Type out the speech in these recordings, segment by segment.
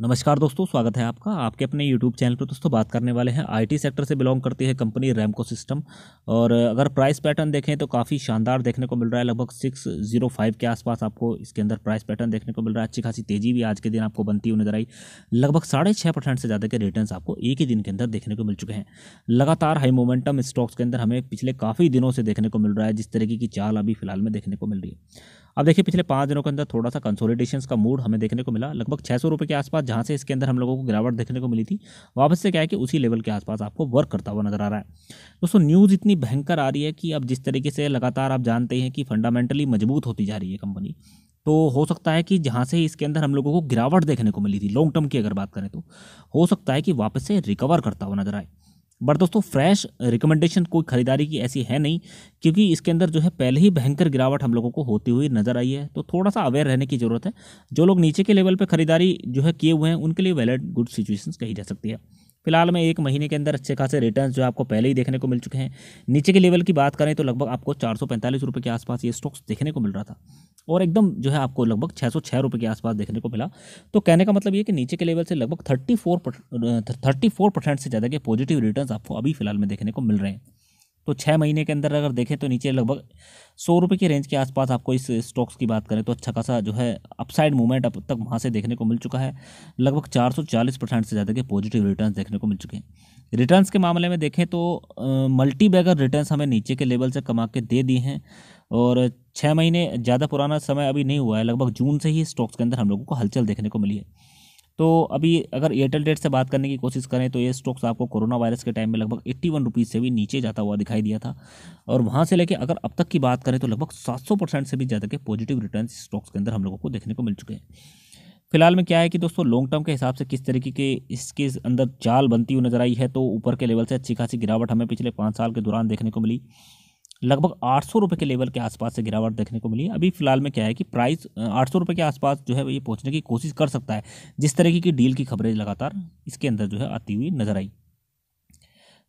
नमस्कार दोस्तों स्वागत है आपका आपके अपने यूट्यूब चैनल पर दोस्तों बात करने वाले हैं आईटी सेक्टर से बिलोंग करती है कंपनी रैमको सिस्टम और अगर प्राइस पैटर्न देखें तो काफ़ी शानदार देखने को मिल रहा है लगभग सिक्स जीरो फाइव के आसपास आपको इसके अंदर प्राइस पैटर्न देखने को मिल रहा है अच्छी खासी तेज़ी भी आज के दिन आपको बनती हुई नजर आई लगभग साढ़े छः परसेंट से ज़्यादा के रिटर्न आपको एक ही दिन के अंदर देखने को मिल चुके हैं लगातार हाई मोमेंटम स्टॉक्स के अंदर हमें पिछले काफ़ी दिनों से देखने को मिल रहा है जिस तरीके की चाल अभी फिलहाल में देखने को मिल रही है अब देखिए पिछले पाँच दिनों के अंदर थोड़ा सा कंसोलिडेशन का मूड हमें देखने को मिला लगभग छः सौ के आसपास जहाँ से इसके अंदर हम लोगों को गिरावट देखने को मिली थी वापस से क्या है कि उसी लेवल के आसपास आपको वर्क करता हुआ नजर आ रहा है दोस्तों न्यूज़ इतनी भयंकर आ रही है कि अब जिस तरीके से लगातार आप जानते हैं कि फंडामेंटली मजबूत होती जा रही है कंपनी तो हो सकता है कि जहाँ से इसके अंदर हम लोगों को गिरावट देखने को मिली थी लॉन्ग टर्म की अगर बात करें तो हो सकता है कि वापस से रिकवर करता हुआ नजर आए बट दोस्तों फ्रेश रिकमेंडेशन कोई ख़रीदारी की ऐसी है नहीं क्योंकि इसके अंदर जो है पहले ही भयंकर गिरावट हम लोगों को होती हुई नज़र आई है तो थोड़ा सा अवेयर रहने की ज़रूरत है जो लोग नीचे के लेवल पर ख़रीदारी जो है किए हुए हैं उनके लिए वैलिड गुड सिचुएशन कही जा सकती है फिलहाल में एक महीने के अंदर अच्छे खासे रिटर्न जो आपको पहले ही देखने को मिल चुके हैं नीचे के लेवल की बात करें तो लगभग आपको चार सौ के आसपास ये स्टॉक्स देखने को मिल रहा था और एकदम जो है आपको लगभग छः सौ छः रुपये के आसपास देखने को मिला तो कहने का मतलब ये कि नीचे के लेवल से लगभग thirty four thirty four percent से ज़्यादा के पॉजिटिव रिटर्न आपको अभी फिलहाल में देखने को मिल रहे हैं तो छः महीने के अंदर अगर देखें तो नीचे लगभग सौ रुपये की रेंज के आसपास आपको इस स्टॉक्स की बात करें तो अच्छा खासा जो है अपसाइड मूवमेंट अब तक वहाँ से देखने को मिल चुका है लगभग 440 परसेंट से ज़्यादा के पॉजिटिव रिटर्न्स देखने को मिल चुके हैं रिटर्न्स के मामले में देखें तो मल्टी बैगर रिटर्न्स हमें नीचे के लेवल से कमा के दे दिए हैं और छः महीने ज़्यादा पुराना समय अभी नहीं हुआ है लगभग जून से ही स्टॉक्स के अंदर हम लोगों को हलचल देखने को मिली है तो अभी अगर एयरटेल रेट से बात करने की कोशिश करें तो ये स्टॉक्स आपको कोरोना वायरस के टाइम में लगभग एट्टी वन रुपीज़ से भी नीचे जाता हुआ दिखाई दिया था और वहाँ से लेकर अगर अब तक की बात करें तो लगभग सात सौ परसेंट से भी ज़्यादा के पॉजिटिव रिटर्न स्टॉक्स के अंदर हम लोगों को देखने को मिल चुके हैं फिलहाल में क्या है कि दोस्तों लॉन्ग टर्म के हिसाब से किस तरीके के इसके अंदर चाल बनती हुई नजर आई है तो ऊपर के लेवल से अच्छी खासी गिरावट हमें पिछले पाँच साल के दौरान देखने को मिली लगभग आठ सौ रुपये के लेवल के आसपास से गिरावट देखने को मिली अभी फिलहाल में क्या है कि प्राइस आठ सौ रुपये के आसपास जो है ये पहुंचने की कोशिश कर सकता है जिस तरीके की डील की खबरें लगातार इसके अंदर जो है आती हुई नजर आई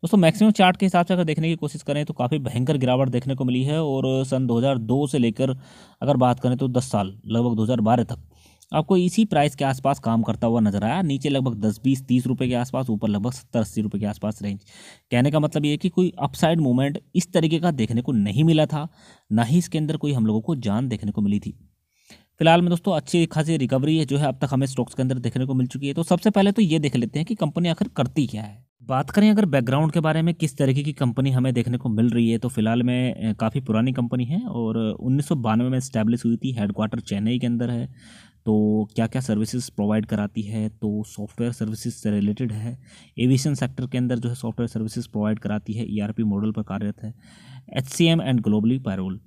दोस्तों मैक्सिमम चार्ट के हिसाब से अगर देखने की कोशिश करें तो काफ़ी भयंकर गिरावट देखने को मिली है और सन 2002 से लेकर अगर बात करें तो 10 साल लगभग 2012 तक आपको इसी प्राइस के आसपास काम करता हुआ नजर आया नीचे लगभग दस बीस तीस रुपये के आसपास ऊपर लगभग सत्तर अस्सी रुपये के आसपास रेंज कहने का मतलब ये कि कोई अपसाइड मूवमेंट इस तरीके का देखने को नहीं मिला था ना ही इसके अंदर कोई हम लोगों को जान देखने को मिली थी फिलहाल में दोस्तों अच्छी खासी रिकवरी है जो है अब तक हमें स्टॉक्स के अंदर देखने को मिल चुकी है तो सबसे पहले तो ये देख लेते हैं कि कंपनी आखिर करती क्या है बात करें अगर बैकग्राउंड के बारे में किस तरीके की कंपनी हमें देखने को मिल रही है तो फिलहाल में काफ़ी पुरानी कंपनी है और उन्नीस में स्टैब्लिश हुई थी हेडक्वार्टर चेन्नई के अंदर है तो क्या क्या सर्विसेज प्रोवाइड कराती है तो सॉफ्टवेयर सर्विसेज से रिलेटेड है एविएशन सेक्टर के अंदर जो है सॉफ्टवेयर सर्विसेज प्रोवाइड कराती है ईआरपी e मॉडल पर कार्यरत है एच एंड ग्लोबली पैरोल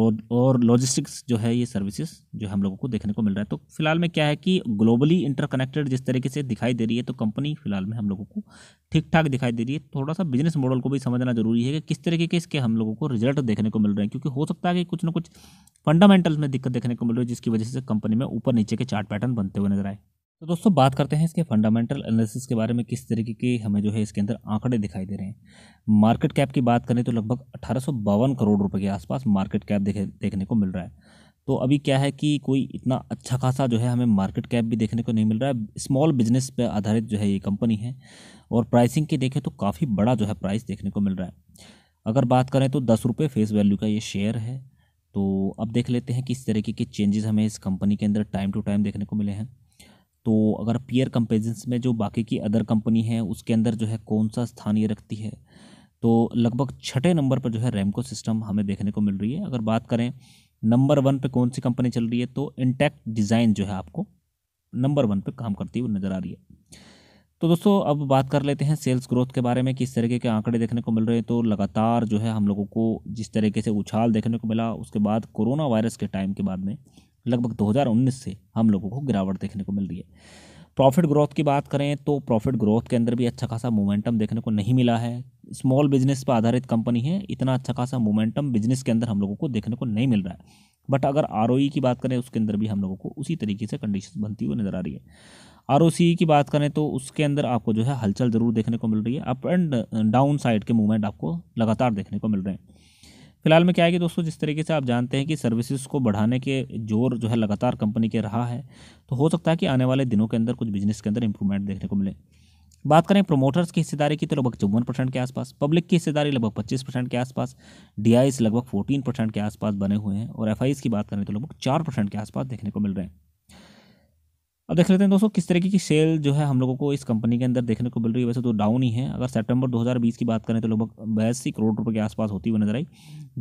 और लॉजिस्टिक्स जो है ये सर्विसेज जो हम लोगों को देखने को मिल रहा है तो फिलहाल में क्या है कि ग्लोबली इंटरकनेक्टेड जिस तरीके से दिखाई दे रही है तो कंपनी फिलहाल में हम लोगों को ठीक ठाक दिखाई दे रही है थोड़ा सा बिजनेस मॉडल को भी समझना जरूरी है कि किस तरीके के इसके हम लोगों को रिजल्ट देखने को मिल रहे हैं क्योंकि हो सकता है कि कुछ ना कुछ फंडामेंटल्स में दिक्कत देखने को मिल रही है जिसकी वजह से कंपनी में ऊपर नीचे के चार्ट पैटर्न बनते हुए नजर आए तो दोस्तों बात करते हैं इसके फंडामेंटल एनालिसिस के बारे में किस तरीके के हमें जो है इसके अंदर आंकड़े दिखाई दे रहे हैं मार्केट कैप की बात करें तो लगभग अठारह करोड़ रुपए के आसपास मार्केट कैप देखे देखने को मिल रहा है तो अभी क्या है कि कोई इतना अच्छा खासा जो है हमें मार्केट कैप भी देखने को नहीं मिल रहा है स्मॉल बिजनेस पर आधारित जो है ये कंपनी है और प्राइसिंग की देखें तो काफ़ी बड़ा जो है प्राइस देखने को मिल रहा है अगर बात करें तो दस रुपये फेस वैल्यू का ये शेयर है तो अब देख लेते हैं किस तरीके के चेंजेस हमें इस कंपनी के अंदर टाइम टू टाइम देखने को मिले हैं तो अगर पीयर कंपेरिजन में जो बाकी की अदर कंपनी है उसके अंदर जो है कौन सा स्थान ये रखती है तो लगभग छठे नंबर पर जो है रेमको सिस्टम हमें देखने को मिल रही है अगर बात करें नंबर वन पे कौन सी कंपनी चल रही है तो इंटैक्ट डिज़ाइन जो है आपको नंबर वन पे काम करती हुई नज़र आ रही है तो दोस्तों अब बात कर लेते हैं सेल्स ग्रोथ के बारे में किस तरीके के आंकड़े देखने को मिल रहे हैं तो लगातार जो है हम लोगों को जिस तरीके से उछाल देखने को मिला उसके बाद कोरोना वायरस के टाइम के बाद में लगभग 2019 से हम लोगों को गिरावट देखने को मिल रही है प्रॉफिट ग्रोथ की बात करें तो प्रॉफिट ग्रोथ के अंदर भी अच्छा खासा मोमेंटम देखने को नहीं मिला है स्मॉल बिजनेस पर आधारित कंपनी है इतना अच्छा खासा मोमेंटम बिजनेस के अंदर हम लोगों को देखने को नहीं मिल रहा है बट अगर आर e की बात करें उसके अंदर भी हम लोगों को उसी तरीके से कंडीशन बनती हुई नज़र आ रही है आर e की बात करें तो उसके अंदर आपको जो है हलचल ज़रूर देखने को मिल रही है अप एंड डाउन साइड के मूवमेंट आपको लगातार देखने को मिल रहे हैं फिलहाल में क्या है कि दोस्तों जिस तरीके से आप जानते हैं कि सर्विसेज को बढ़ाने के जोर जो है लगातार कंपनी के रहा है तो हो सकता है कि आने वाले दिनों के अंदर कुछ बिजनेस के अंदर इंप्रूवमेंट देखने को मिले बात करें प्रमोटर्स की हिस्सेदारी की तो लगभग चौवन परसेंट के आसपास पब्लिक की हिस्सेदारी लगभग पच्चीस परसेंट के आसपास डी लगभग फोर्टीन परसेंट के आसपास बने हुए हैं और एफ की बात करें तो लगभग चार परसेंट के आसपास देखने को मिल रहे हैं अब देख लेते हैं दोस्तों किस तरीके की सेल जो है हम लोगों को इस कंपनी के अंदर देखने को मिल रही है वैसे तो डाउन ही है अगर सितंबर 2020 की बात करें तो लगभग बयासी करोड़ रुपए के आसपास होती हुई नजर आई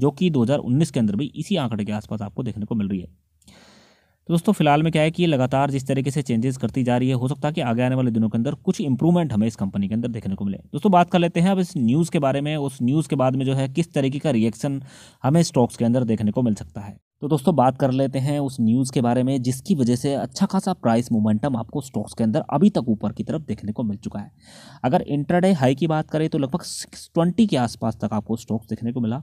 जो कि 2019 के अंदर भी इसी आंकड़े के आसपास आपको देखने को मिल रही है तो दोस्तों फिलहाल में क्या है कि लगातार जिस तरीके से चेंजेस करती जा रही है हो सकता है कि आगे आने वाले दिनों के अंदर कुछ इंप्रूवमेंट हमें इस कंपनी के अंदर देखने को मिले दोस्तों बात कर लेते हैं अब इस न्यूज़ के बारे में उस न्यूज़ के बाद में जो है किस तरीके का रिएक्शन हमें स्टॉक्स के अंदर देखने को मिल सकता है तो दोस्तों बात कर लेते हैं उस न्यूज़ के बारे में जिसकी वजह से अच्छा खासा प्राइस मोमेंटम आपको स्टॉक्स के अंदर अभी तक ऊपर की तरफ देखने को मिल चुका है अगर इंटरडे हाई की बात करें तो लगभग सिक्स ट्वेंटी के आसपास तक आपको स्टॉक्स देखने को मिला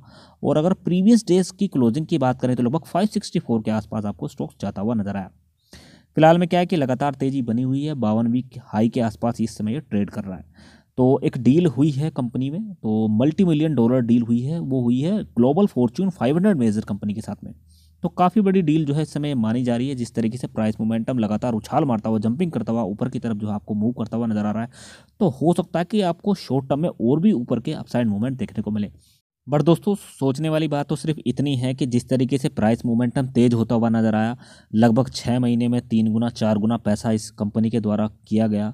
और अगर प्रीवियस डेज की क्लोजिंग की बात करें तो लगभग फाइव सिक्सटी फोर के आसपास आपको स्टॉक्स जाता हुआ नजर आया फिलहाल में क्या है कि लगातार तेज़ी बनी हुई है बावन वीक हाई के आसपास इस समय ये ट्रेड कर रहा है तो एक डील हुई है कंपनी में तो मल्टी मिलियन डॉलर डील हुई है वो हुई है ग्लोबल फॉर्च्यून 500 मेजर कंपनी के साथ में तो काफ़ी बड़ी डील जो है इस समय मानी जा रही है जिस तरीके से प्राइस मोमेंटम लगातार उछाल मारता हुआ जंपिंग करता हुआ ऊपर की तरफ जो है आपको मूव करता हुआ नजर आ रहा है तो हो सकता है कि आपको शॉर्ट टर्म में और भी ऊपर के अपसाइड मूवमेंट देखने को मिले बट दोस्तों सोचने वाली बात तो सिर्फ इतनी है कि जिस तरीके से प्राइस मोमेंटम तेज होता हुआ नज़र आया लगभग छः महीने में तीन गुना चार गुना पैसा इस कंपनी के द्वारा किया गया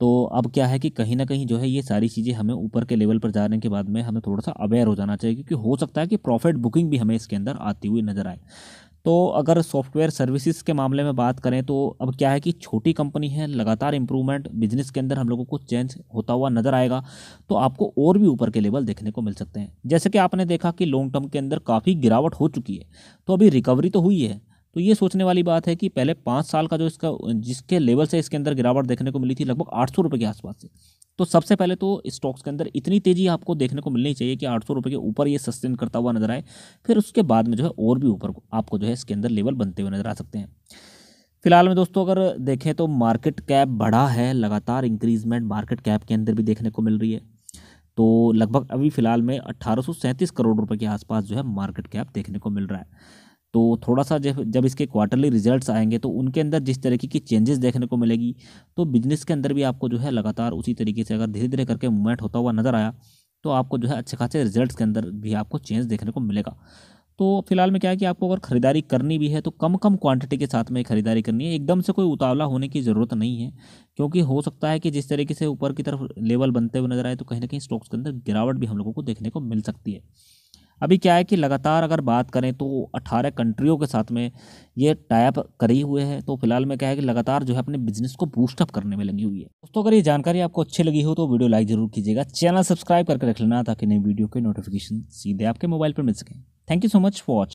तो अब क्या है कि कहीं ना कहीं जो है ये सारी चीज़ें हमें ऊपर के लेवल पर जाने के बाद में हमें थोड़ा सा अवेयर हो जाना चाहिए क्योंकि हो सकता है कि प्रॉफिट बुकिंग भी हमें इसके अंदर आती हुई नज़र आए तो अगर सॉफ्टवेयर सर्विसेज के मामले में बात करें तो अब क्या है कि छोटी कंपनी है लगातार इंप्रूवमेंट बिजनेस के अंदर हम लोगों को चेंज होता हुआ नज़र आएगा तो आपको और भी ऊपर के लेवल देखने को मिल सकते हैं जैसे कि आपने देखा कि लॉन्ग टर्म के अंदर काफ़ी गिरावट हो चुकी है तो अभी रिकवरी तो हुई है तो ये सोचने वाली बात है कि पहले पाँच साल का जो इसका जिसके लेवल से इसके अंदर गिरावट देखने को मिली थी लगभग आठ सौ के आसपास से तो सबसे पहले तो स्टॉक्स के अंदर इतनी तेज़ी आपको देखने को मिलनी चाहिए कि आठ सौ के ऊपर ये सस्टेन करता हुआ नजर आए फिर उसके बाद में जो है और भी ऊपर आपको जो है इसके अंदर लेवल बनते हुए नजर आ सकते हैं फिलहाल में दोस्तों अगर देखें तो मार्केट कैप बढ़ा है लगातार इंक्रीजमेंट मार्केट कैप के अंदर भी देखने को मिल रही है तो लगभग अभी फ़िलहाल में अट्ठारह करोड़ रुपए के आसपास जो है मार्केट कैप देखने को मिल रहा है तो थोड़ा सा जब जब इसके क्वार्टरली रिजल्ट्स आएंगे तो उनके अंदर जिस तरीके की चेंजेस देखने को मिलेगी तो बिजनेस के अंदर भी आपको जो है लगातार उसी तरीके से अगर धीरे धीरे करके मूवमेंट होता हुआ नज़र आया तो आपको जो है अच्छे खासे रिजल्ट्स के अंदर भी आपको चेंज देखने को मिलेगा तो फिलहाल में क्या है कि आपको अगर ख़रीदारी करनी भी है तो कम कम क्वांटिटी के साथ में ख़रीदारी करनी है एकदम से कोई उतावला होने की ज़रूरत नहीं है क्योंकि हो सकता है कि जिस तरीके से ऊपर की तरफ लेवल बनते हुए नजर आए तो कहीं ना कहीं स्टॉक्स के अंदर गिरावट भी हम लोगों को देखने को मिल सकती है अभी क्या है कि लगातार अगर बात करें तो अट्ठारह कंट्रियों के साथ में ये टाइप करी हुए है तो फिलहाल में क्या है कि लगातार जो है अपने बिजनेस को बूस्टअप करने में लगी हुई है दोस्तों अगर ये जानकारी आपको अच्छी लगी हो तो वीडियो लाइक जरूर कीजिएगा चैनल सब्सक्राइब करके रख लेना ताकि नई वीडियो के नोटिफिकेशन सीधे आपके मोबाइल पर मिल सकें thank you so much for